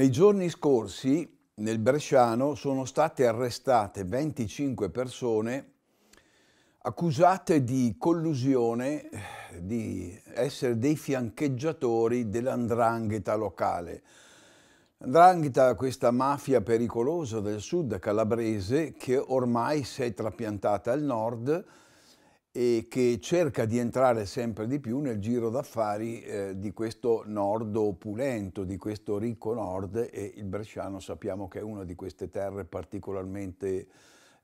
Nei giorni scorsi nel Bresciano sono state arrestate 25 persone accusate di collusione, di essere dei fiancheggiatori dell'andrangheta locale. Andrangheta, questa mafia pericolosa del sud calabrese che ormai si è trapiantata al nord, e che cerca di entrare sempre di più nel giro d'affari eh, di questo nord opulento, di questo ricco nord e il Bresciano sappiamo che è una di queste terre particolarmente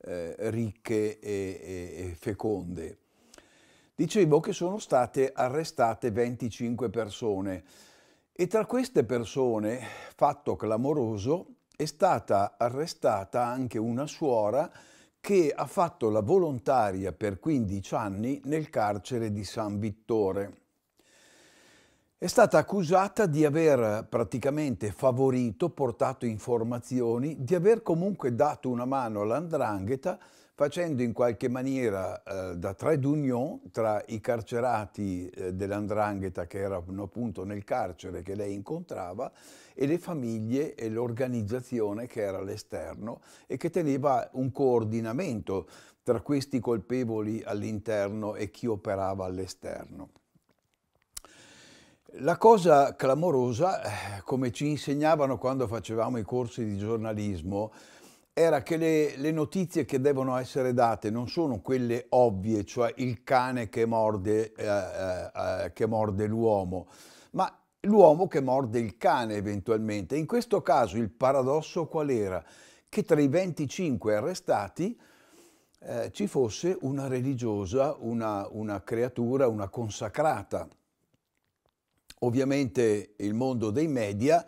eh, ricche e, e, e feconde. Dicevo che sono state arrestate 25 persone e tra queste persone, fatto clamoroso, è stata arrestata anche una suora che ha fatto la volontaria per 15 anni nel carcere di San Vittore. È stata accusata di aver praticamente favorito, portato informazioni, di aver comunque dato una mano all'andrangheta facendo in qualche maniera eh, da tre d'union tra i carcerati eh, dell'andrangheta che erano appunto nel carcere che lei incontrava e le famiglie e l'organizzazione che era all'esterno e che teneva un coordinamento tra questi colpevoli all'interno e chi operava all'esterno. La cosa clamorosa, eh, come ci insegnavano quando facevamo i corsi di giornalismo, era che le, le, notizie che devono essere date non sono quelle ovvie, cioè il cane che morde, eh, eh, eh, che morde l'uomo, ma l'uomo che morde il cane eventualmente. In questo caso il paradosso qual era? Che tra i 25 arrestati eh, ci fosse una religiosa, una, una creatura, una consacrata. Ovviamente il mondo dei media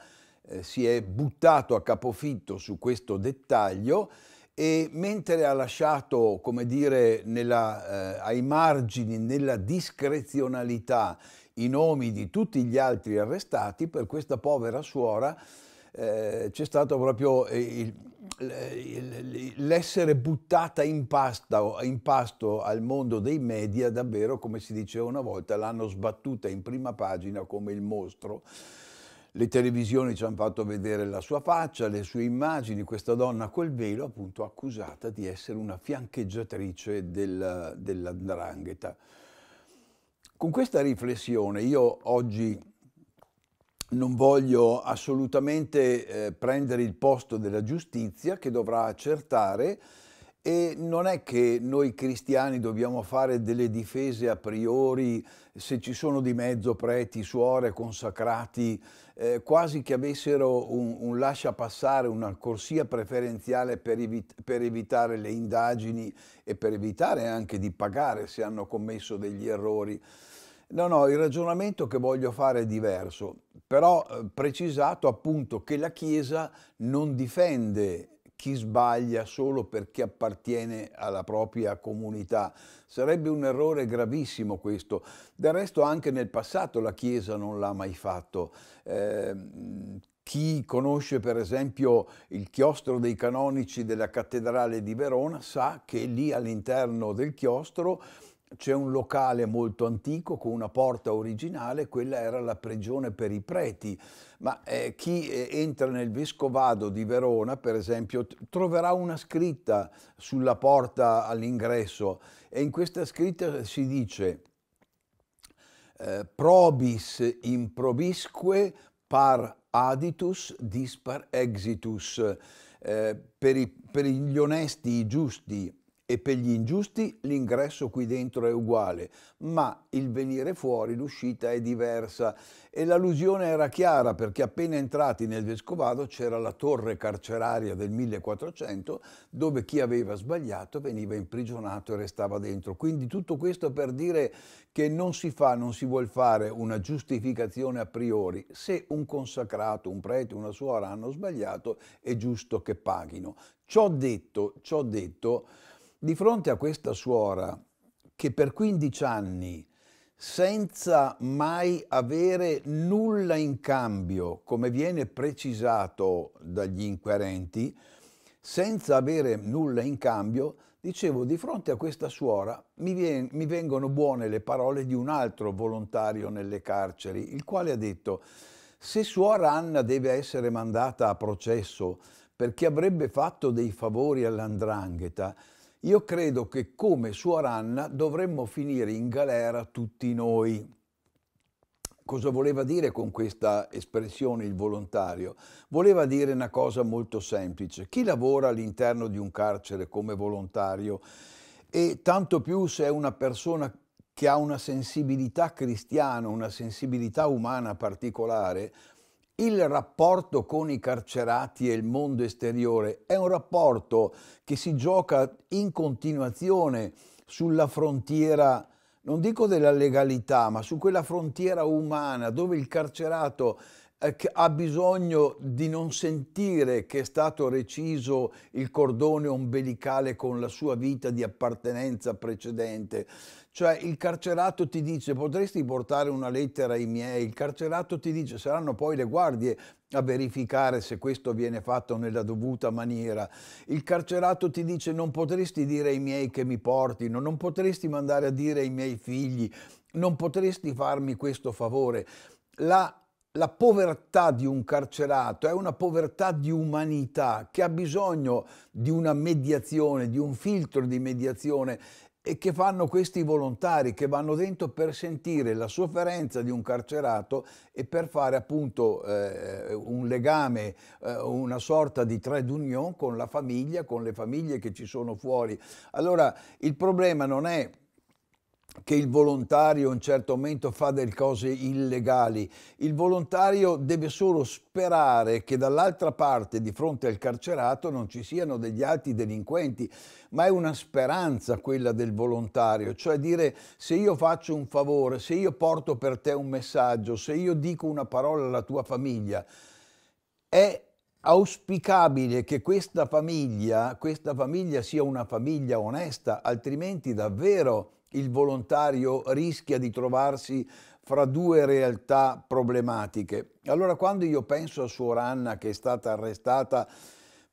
eh, si è buttato a capofitto su questo dettaglio e mentre ha lasciato, come dire, nella, eh, ai margini, nella discrezionalità, i nomi di tutti gli altri arrestati, per questa povera suora eh, c'è stato proprio eh, il, l'essere buttata in, pasta, in pasto al mondo dei media, davvero, come si diceva una volta, l'hanno sbattuta in prima pagina come il mostro le televisioni ci hanno fatto vedere la sua faccia, le sue immagini, questa donna col velo appunto accusata di essere una fiancheggiatrice del, dell'andrangheta. Con questa riflessione io oggi non voglio assolutamente eh, prendere il posto della giustizia che dovrà accertare e non è che noi cristiani dobbiamo fare delle difese a priori se ci sono di mezzo preti, suore, consacrati, eh, quasi che avessero un, un lascia passare, una corsia preferenziale per, evit per evitare le indagini e per evitare anche di pagare se hanno commesso degli errori. No, no, il ragionamento che voglio fare è diverso, però eh, precisato appunto che la Chiesa non difende chi sbaglia solo perché appartiene alla propria comunità. Sarebbe un errore gravissimo questo. Del resto anche nel passato la Chiesa non l'ha mai fatto. Eh, chi conosce per esempio il chiostro dei canonici della cattedrale di Verona sa che lì all'interno del chiostro c'è un locale molto antico con una porta originale, quella era la prigione per i preti, ma eh, chi eh, entra nel Vescovado di Verona, per esempio, troverà una scritta sulla porta all'ingresso e in questa scritta si dice eh, probis improbisque par aditus dispar exitus, eh, per, i, per gli onesti, i giusti, e per gli ingiusti l'ingresso qui dentro è uguale, ma il venire fuori, l'uscita è diversa. E l'allusione era chiara perché appena entrati nel vescovado c'era la torre carceraria del 1400 dove chi aveva sbagliato veniva imprigionato e restava dentro. Quindi tutto questo per dire che non si fa, non si vuol fare una giustificazione a priori. Se un consacrato, un prete, una suora hanno sbagliato, è giusto che paghino. Ciò detto, ciò detto, di fronte a questa suora che per 15 anni, senza mai avere nulla in cambio, come viene precisato dagli inquirenti, senza avere nulla in cambio, dicevo, di fronte a questa suora mi, vien mi vengono buone le parole di un altro volontario nelle carceri, il quale ha detto, se suora Anna deve essere mandata a processo perché avrebbe fatto dei favori all'andrangheta, io credo che come su Aranna dovremmo finire in galera tutti noi. Cosa voleva dire con questa espressione il volontario? Voleva dire una cosa molto semplice. Chi lavora all'interno di un carcere come volontario e tanto più se è una persona che ha una sensibilità cristiana, una sensibilità umana particolare, il rapporto con i carcerati e il mondo esteriore è un rapporto che si gioca in continuazione sulla frontiera, non dico della legalità, ma su quella frontiera umana dove il carcerato eh, ha bisogno di non sentire che è stato reciso il cordone ombelicale con la sua vita di appartenenza precedente. Cioè il carcerato ti dice potresti portare una lettera ai miei, il carcerato ti dice saranno poi le guardie a verificare se questo viene fatto nella dovuta maniera. Il carcerato ti dice non potresti dire ai miei che mi portino, non potresti mandare a dire ai miei figli, non potresti farmi questo favore. La la povertà di un carcerato è una povertà di umanità che ha bisogno di una mediazione, di un filtro di mediazione e che fanno questi volontari che vanno dentro per sentire la sofferenza di un carcerato e per fare appunto eh, un legame, eh, una sorta di trade union con la famiglia, con le famiglie che ci sono fuori. Allora il problema non è che il volontario a un certo momento fa delle cose illegali. Il volontario deve solo sperare che dall'altra parte, di fronte al carcerato, non ci siano degli altri delinquenti, ma è una speranza quella del volontario, cioè dire se io faccio un favore, se io porto per te un messaggio, se io dico una parola alla tua famiglia, è auspicabile che questa famiglia, questa famiglia sia una famiglia onesta, altrimenti davvero il volontario rischia di trovarsi fra due realtà problematiche. Allora quando io penso a suor Anna che è stata arrestata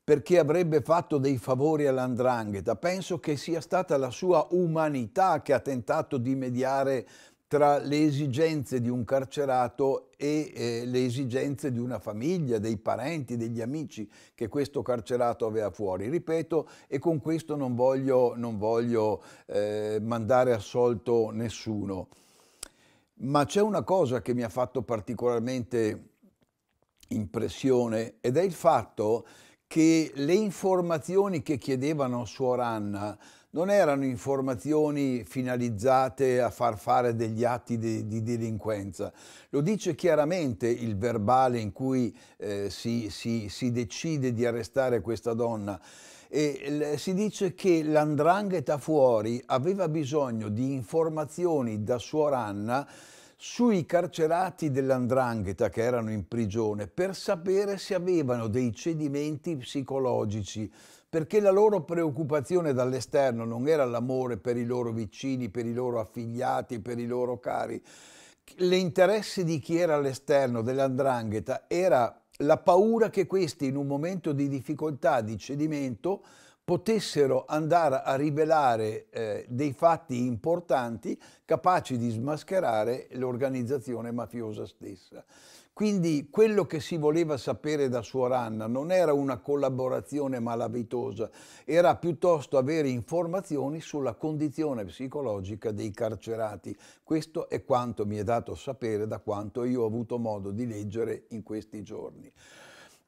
perché avrebbe fatto dei favori all'andrangheta, penso che sia stata la sua umanità che ha tentato di mediare tra le esigenze di un carcerato e eh, le esigenze di una famiglia, dei parenti, degli amici che questo carcerato aveva fuori. Ripeto, e con questo non voglio, non voglio eh, mandare assolto nessuno. Ma c'è una cosa che mi ha fatto particolarmente impressione ed è il fatto che le informazioni che chiedevano Suor Anna non erano informazioni finalizzate a far fare degli atti di, di delinquenza. Lo dice chiaramente il verbale in cui eh, si, si, si decide di arrestare questa donna. E si dice che l'andrangheta fuori aveva bisogno di informazioni da suor Anna sui carcerati dell'andrangheta che erano in prigione per sapere se avevano dei cedimenti psicologici perché la loro preoccupazione dall'esterno non era l'amore per i loro vicini, per i loro affiliati, per i loro cari. L'interesse di chi era all'esterno dell'andrangheta era la paura che questi in un momento di difficoltà, di cedimento, potessero andare a rivelare eh, dei fatti importanti capaci di smascherare l'organizzazione mafiosa stessa. Quindi quello che si voleva sapere da Suor Anna non era una collaborazione malavitosa, era piuttosto avere informazioni sulla condizione psicologica dei carcerati. Questo è quanto mi è dato sapere da quanto io ho avuto modo di leggere in questi giorni.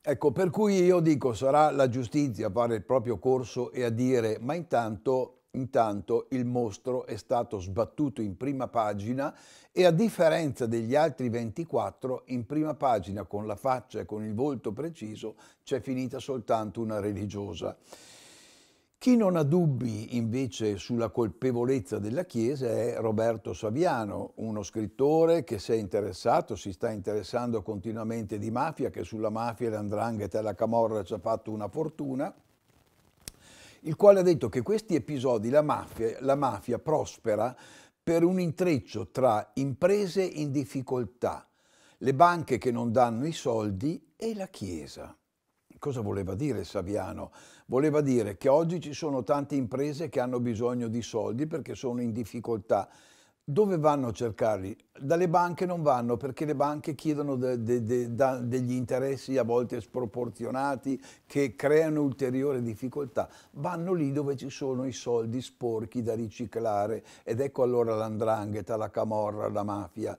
Ecco, per cui io dico sarà la giustizia a fare il proprio corso e a dire ma intanto Intanto il mostro è stato sbattuto in prima pagina e a differenza degli altri 24, in prima pagina con la faccia e con il volto preciso c'è finita soltanto una religiosa. Chi non ha dubbi invece sulla colpevolezza della Chiesa è Roberto Saviano, uno scrittore che si è interessato, si sta interessando continuamente di mafia, che sulla mafia l'andrangheta e la camorra ci ha fatto una fortuna il quale ha detto che questi episodi la mafia, la mafia prospera per un intreccio tra imprese in difficoltà, le banche che non danno i soldi e la Chiesa. Cosa voleva dire Saviano? Voleva dire che oggi ci sono tante imprese che hanno bisogno di soldi perché sono in difficoltà dove vanno a cercarli? Dalle banche non vanno perché le banche chiedono de, de, de, degli interessi a volte sproporzionati che creano ulteriore difficoltà. Vanno lì dove ci sono i soldi sporchi da riciclare ed ecco allora l'andrangheta, la camorra, la mafia.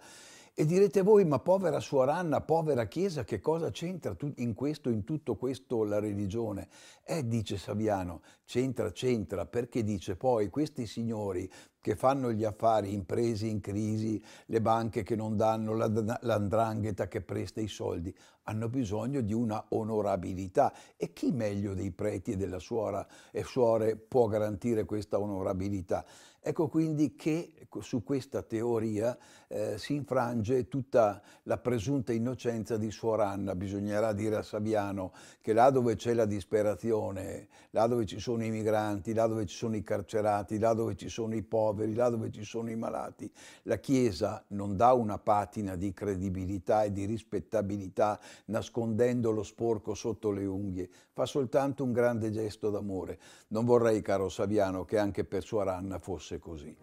E direte voi, ma povera suor Anna, povera Chiesa, che cosa c'entra in questo, in tutto questo la religione? Eh, dice Saviano, c'entra, c'entra, perché dice poi questi signori che fanno gli affari, imprese in crisi, le banche che non danno, l'andrangheta che presta i soldi, hanno bisogno di una onorabilità. E chi meglio dei preti e della suora e suore può garantire questa onorabilità? Ecco quindi che su questa teoria eh, si infrange tutta la presunta innocenza di Suor Anna. Bisognerà dire a Saviano che là dove c'è la disperazione, là dove ci sono i migranti, là dove ci sono i carcerati, là dove ci sono i poveri, là dove ci sono i malati, la Chiesa non dà una patina di credibilità e di rispettabilità nascondendo lo sporco sotto le unghie, fa soltanto un grande gesto d'amore. Non vorrei, caro Saviano, che anche per Suor Anna fosse così.